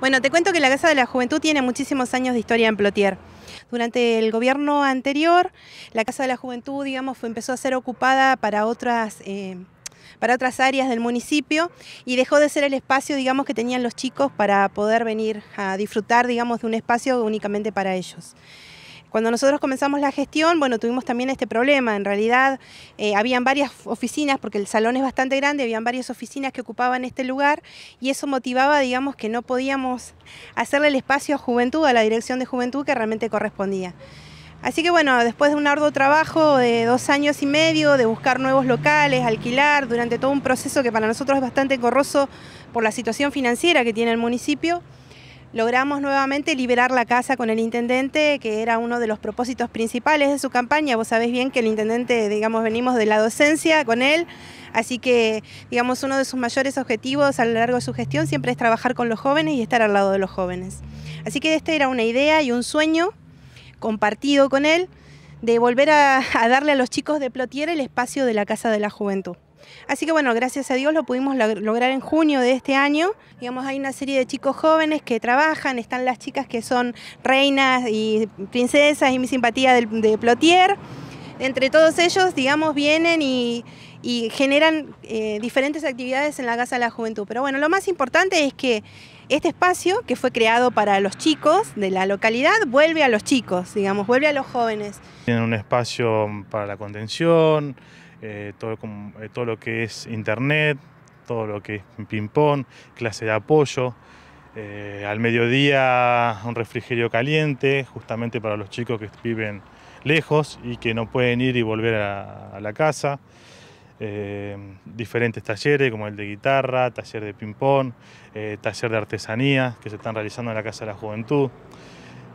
Bueno, te cuento que la Casa de la Juventud tiene muchísimos años de historia en Plotier. Durante el gobierno anterior, la Casa de la Juventud, digamos, fue, empezó a ser ocupada para otras... Eh, para otras áreas del municipio y dejó de ser el espacio, digamos, que tenían los chicos para poder venir a disfrutar, digamos, de un espacio únicamente para ellos. Cuando nosotros comenzamos la gestión, bueno, tuvimos también este problema. En realidad, eh, habían varias oficinas, porque el salón es bastante grande, habían varias oficinas que ocupaban este lugar y eso motivaba, digamos, que no podíamos hacerle el espacio a juventud, a la dirección de juventud que realmente correspondía. Así que bueno, después de un arduo trabajo de dos años y medio, de buscar nuevos locales, alquilar, durante todo un proceso que para nosotros es bastante corroso por la situación financiera que tiene el municipio, logramos nuevamente liberar la casa con el intendente, que era uno de los propósitos principales de su campaña. Vos sabés bien que el intendente, digamos, venimos de la docencia con él, así que, digamos, uno de sus mayores objetivos a lo largo de su gestión siempre es trabajar con los jóvenes y estar al lado de los jóvenes. Así que esta era una idea y un sueño compartido con él de volver a, a darle a los chicos de Plotier el espacio de la Casa de la Juventud. Así que bueno, gracias a Dios lo pudimos lograr en junio de este año. Digamos, hay una serie de chicos jóvenes que trabajan, están las chicas que son reinas y princesas y mi simpatía de, Plotier. Entre todos ellos, digamos, vienen y, generan eh, diferentes actividades en la Casa de la Juventud. Pero bueno, lo más importante es que este espacio que fue creado para los chicos de la localidad vuelve a los chicos, digamos, vuelve a los jóvenes. Tienen un espacio para la contención, eh, todo, eh, todo, lo que es internet, todo lo que es ping-pong, clase de apoyo. Eh, al mediodía un refrigerio caliente, justamente para los chicos que viven lejos y que no pueden ir y volver a, la casa. diferentes talleres como el de guitarra, taller de ping-pong, taller de artesanía que se están realizando en la Casa de la Juventud.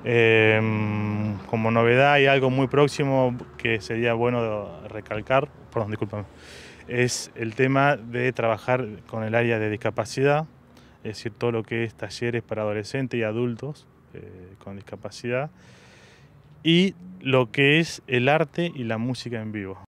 Em, como novedad y algo muy próximo que sería bueno recalcar, perdón, discúlpame, es el tema de trabajar con el área de discapacidad, es decir, todo lo que es talleres para adolescentes y adultos eh, con discapacidad, y lo que es el arte y la música en vivo.